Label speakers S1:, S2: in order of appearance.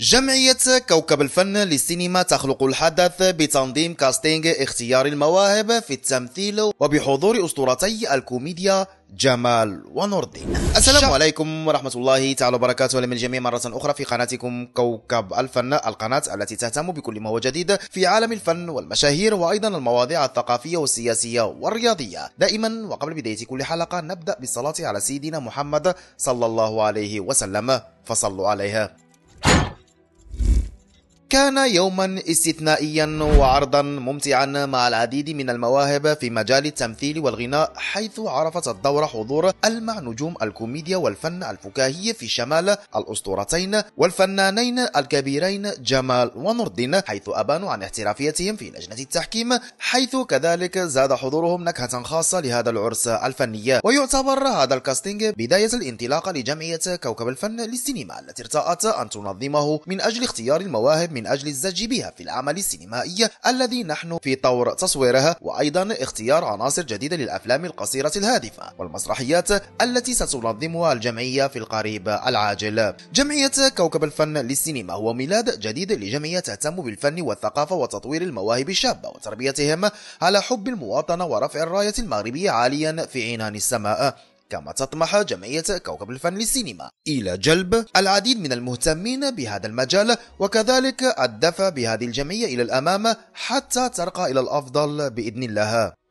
S1: جمعية كوكب الفن للسينما تخلق الحدث بتنظيم كاستينج اختيار المواهب في التمثيل وبحضور أسطورتي الكوميديا جمال ونور الدين السلام عليكم ورحمة الله تعالى وبركاته لمن الجميع مرة أخرى في قناتكم كوكب الفن القناة التي تهتم بكل ما هو جديد في عالم الفن والمشاهير وأيضا المواضيع الثقافية والسياسية والرياضية دائما وقبل بداية كل حلقة نبدأ بالصلاة على سيدنا محمد صلى الله عليه وسلم فصلوا عليها كان يوما استثنائيا وعرضا ممتعا مع العديد من المواهب في مجال التمثيل والغناء حيث عرفت الدورة حضور ألمع نجوم الكوميديا والفن الفكاهي في الشمال الأسطورتين والفنانين الكبيرين جمال ونور الدين حيث أبانوا عن احترافيتهم في لجنة التحكيم حيث كذلك زاد حضورهم نكهة خاصة لهذا العرس الفني ويعتبر هذا الكاستنج بداية الانطلاق لجمعية كوكب الفن للسينما التي ارتأت أن تنظمه من أجل اختيار المواهب من من أجل الزج بها في العمل السينمائي الذي نحن في طور تصويرها وأيضا اختيار عناصر جديدة للأفلام القصيرة الهادفة والمسرحيات التي ستنظمها الجمعية في القريب العاجل جمعية كوكب الفن للسينما هو ميلاد جديد لجمعية تهتم بالفن والثقافة وتطوير المواهب الشابة وتربيتهم على حب المواطنة ورفع الراية المغربية عاليا في عنان السماء كما تطمح جمعية كوكب الفن للسينما إلى جلب العديد من المهتمين بهذا المجال وكذلك الدفع بهذه الجمعية إلى الأمام حتى ترقى إلى الأفضل بإذن الله